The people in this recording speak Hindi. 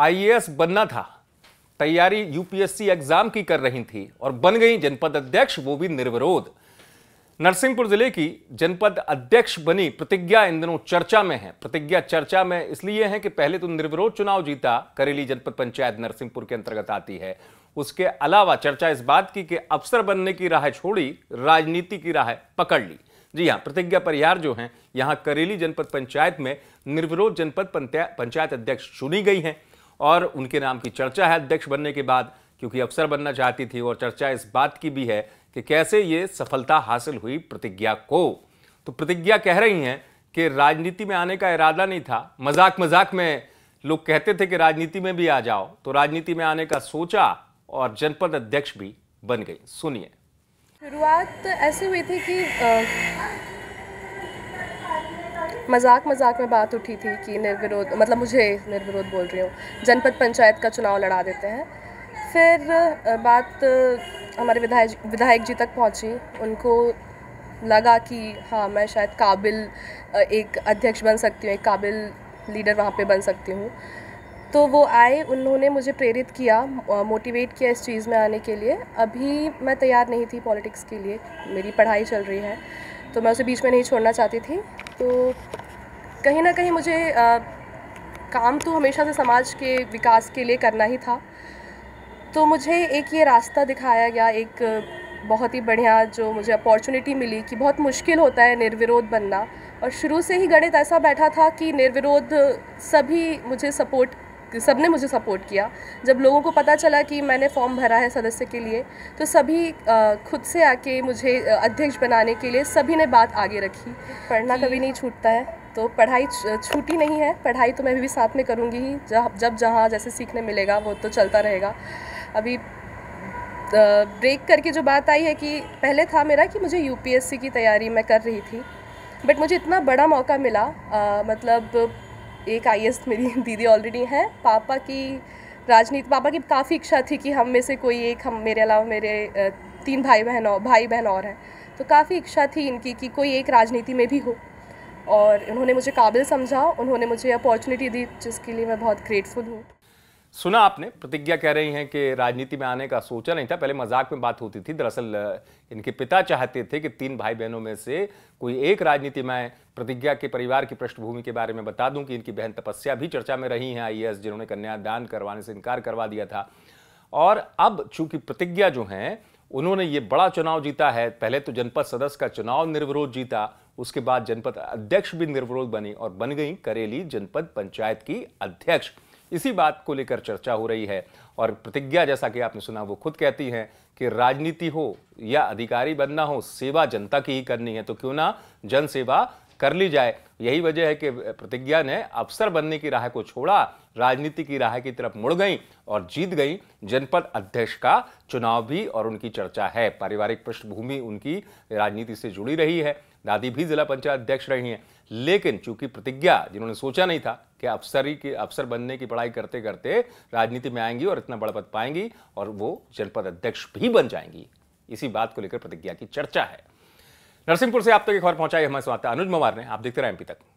आईएएस बनना था तैयारी यूपीएससी एग्जाम की कर रही थी और बन गई जनपद अध्यक्ष वो भी निर्विरोध नरसिंहपुर जिले की जनपद अध्यक्ष बनी प्रतिज्ञा इन दिनों चर्चा में है प्रतिज्ञा चर्चा में इसलिए है कि पहले तो निर्विरोध चुनाव जीता करेली जनपद पंचायत नरसिंहपुर के अंतर्गत आती है उसके अलावा चर्चा इस बात की कि अफसर बनने की राह छोड़ी राजनीति की राह पकड़ ली जी हाँ प्रतिज्ञा परिहार जो हैं यहाँ करेली जनपद पंचायत में निर्विरोध जनपद पंचायत अध्यक्ष चुनी गई हैं और उनके नाम की चर्चा है अध्यक्ष बनने के बाद क्योंकि अफसर बनना चाहती थी और चर्चा इस बात की भी है कि कैसे ये सफलता हासिल हुई प्रतिज्ञा को तो प्रतिज्ञा कह रही हैं कि राजनीति में आने का इरादा नहीं था मजाक मजाक में लोग कहते थे कि राजनीति में भी आ जाओ तो राजनीति में आने का सोचा और जनपद अध्यक्ष भी बन गई सुनिए शुरुआत ऐसे हुई थी कि मजाक मजाक में बात उठी थी कि निर्विरोध मतलब मुझे निर्विरोध बोल रही हूँ जनपद पंचायत का चुनाव लड़ा देते हैं फिर बात हमारे विधायक विधायक जी तक पहुँची उनको लगा कि हाँ मैं शायद काबिल एक अध्यक्ष बन सकती हूँ एक काबिल लीडर वहाँ पे बन सकती हूँ तो वो आए उन्होंने मुझे प्रेरित किया मोटिवेट किया इस चीज़ में आने के लिए अभी मैं तैयार नहीं थी पॉलिटिक्स के लिए मेरी पढ़ाई चल रही है तो मैं उसे बीच में नहीं छोड़ना चाहती थी तो कहीं ना कहीं मुझे आ, काम तो हमेशा से समाज के विकास के लिए करना ही था तो मुझे एक ये रास्ता दिखाया गया एक बहुत ही बढ़िया जो मुझे अपॉर्चुनिटी मिली कि बहुत मुश्किल होता है निर्विरोध बनना और शुरू से ही गणित ऐसा बैठा था कि निर्विरोध सभी मुझे सपोर्ट सब ने मुझे सपोर्ट किया जब लोगों को पता चला कि मैंने फॉर्म भरा है सदस्य के लिए तो सभी खुद से आके मुझे अध्यक्ष बनाने के लिए सभी ने बात आगे रखी पढ़ना कभी नहीं छूटता है तो पढ़ाई छूटी नहीं है पढ़ाई तो मैं भी साथ में करूँगी ही जब जहाँ जैसे सीखने मिलेगा वो तो चलता रहेगा अभी ब्रेक करके जो बात आई है कि पहले था मेरा कि मुझे यू की तैयारी मैं कर रही थी बट मुझे इतना बड़ा मौका मिला आ, मतलब एक आई मेरी दीदी ऑलरेडी हैं पापा की राजनीति पापा की काफ़ी इच्छा थी कि हम में से कोई एक हम मेरे अलावा मेरे तीन भाई बहन और भाई बहन और हैं तो काफ़ी इच्छा थी इनकी कि कोई एक राजनीति में भी हो और उन्होंने मुझे काबिल समझा उन्होंने मुझे अपॉर्चुनिटी दी जिसके लिए मैं बहुत ग्रेटफुल हूँ सुना आपने प्रतिज्ञा कह रही हैं कि राजनीति में आने का सोचा नहीं था पहले मजाक में बात होती थी दरअसल इनके पिता चाहते थे कि तीन भाई बहनों में से कोई एक राजनीति में प्रतिज्ञा के परिवार की पृष्ठभूमि के बारे में बता दूं कि इनकी बहन तपस्या भी चर्चा में रही हैं आई जिन्होंने कन्यादान करवाने से इनकार करवा दिया था और अब चूंकि प्रतिज्ञा जो हैं उन्होंने ये बड़ा चुनाव जीता है पहले तो जनपद सदस्य का चुनाव निर्विरोध जीता उसके बाद जनपद अध्यक्ष भी निर्विरोध बनी और बन गई करेली जनपद पंचायत की अध्यक्ष इसी बात को लेकर चर्चा हो रही है और प्रतिज्ञा जैसा कि आपने सुना वो खुद कहती हैं कि राजनीति हो या अधिकारी बनना हो सेवा जनता की ही करनी है तो क्यों ना जन सेवा कर ली जाए यही वजह है कि प्रतिज्ञा ने अफसर बनने की राह को छोड़ा राजनीति की राह की तरफ मुड़ गई और जीत गई जनपद अध्यक्ष का चुनाव भी और उनकी चर्चा है पारिवारिक पृष्ठभूमि उनकी राजनीति से जुड़ी रही है दादी भी जिला पंचायत अध्यक्ष रही हैं लेकिन चूंकि प्रतिज्ञा जिन्होंने सोचा नहीं था कि अफसरी के अफसर बनने की पढ़ाई करते करते राजनीति में आएंगी और इतना बड़ा पद पाएंगी और वो जनपद अध्यक्ष भी बन जाएंगी इसी बात को लेकर प्रतिज्ञा की चर्चा है नरसिंहपुर से आप तक एक खबर पहुंचाई हमारे साथ अनुज मवार ने आप देखते रहे एमपी तक